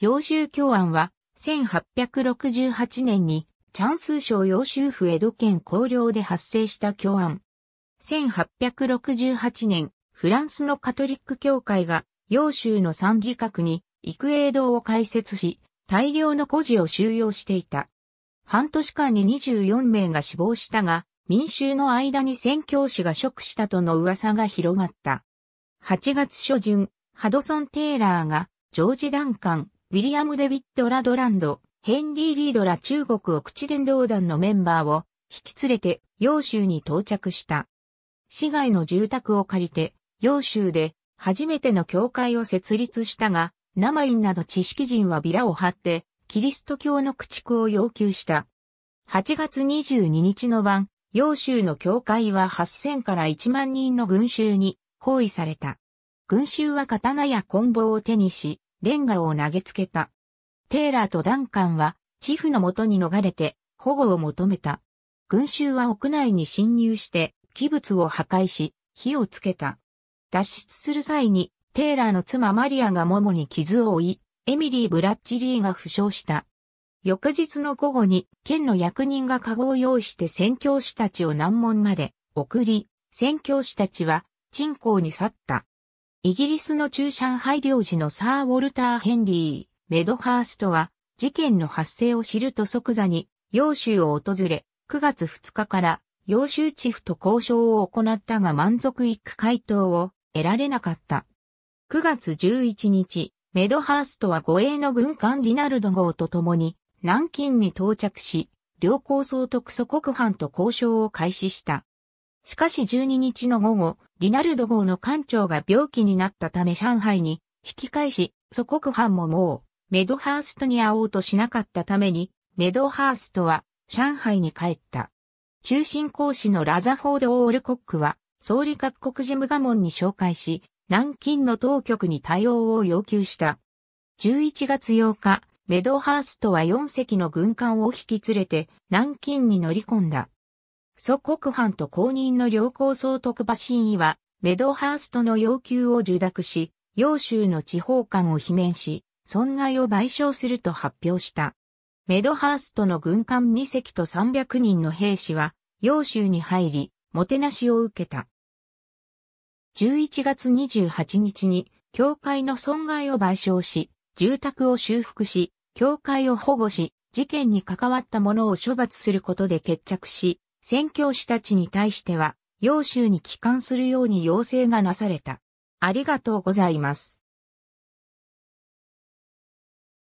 揚州教案は、1868年に、チャンス省揚州府江戸県高陵で発生した教案。1868年、フランスのカトリック教会が、揚州の参議閣に、育英堂を開設し、大量の孤児を収容していた。半年間に24名が死亡したが、民衆の間に宣教師が職したとの噂が広がった。8月初旬、ハドソン・テイラーが、ジョージ・ダンカン、ウィリアム・デビッド・ラドランド、ヘンリー・リードら中国奥地伝道団のメンバーを引き連れて洋州に到着した。市外の住宅を借りて、洋州で初めての教会を設立したが、ナマインなど知識人はビラを張って、キリスト教の駆逐を要求した。8月22日の晩、洋州の教会は8000から1万人の群衆に包囲された。群衆は刀や棍棒を手にし、レンガを投げつけた。テーラーとダンカンは、チフの元に逃れて、保護を求めた。群衆は屋内に侵入して、器物を破壊し、火をつけた。脱出する際に、テーラーの妻マリアが桃に傷を負い、エミリー・ブラッチリーが負傷した。翌日の午後に、県の役人が籠を用意して宣教師たちを難問まで送り、宣教師たちは、鎮校に去った。イギリスの中上廃領事のサー・ウォルター・ヘンリー・メドハーストは、事件の発生を知ると即座に、洋州を訪れ、9月2日から洋州チフと交渉を行ったが満足いく回答を得られなかった。9月11日、メドハーストは護衛の軍艦リナルド号と共に南京に到着し、両高総督祖国藩と交渉を開始した。しかし12日の午後、リナルド号の艦長が病気になったため上海に引き返し、祖国藩ももうメドハーストに会おうとしなかったために、メドハーストは上海に帰った。中心講師のラザフォード・オールコックは、総理各国事務我門に紹介し、南京の当局に対応を要求した。11月8日、メドハーストは4隻の軍艦を引き連れて南京に乗り込んだ。祖国藩と公認の両好総督馬新議は、メドハーストの要求を受諾し、要州の地方官を罷免し、損害を賠償すると発表した。メドハーストの軍艦2隻と300人の兵士は、要州に入り、もてなしを受けた。11月28日に、教会の損害を賠償し、住宅を修復し、教会を保護し、事件に関わった者を処罰することで決着し、宣教師たちに対しては、要州に帰還するように要請がなされた。ありがとうございます。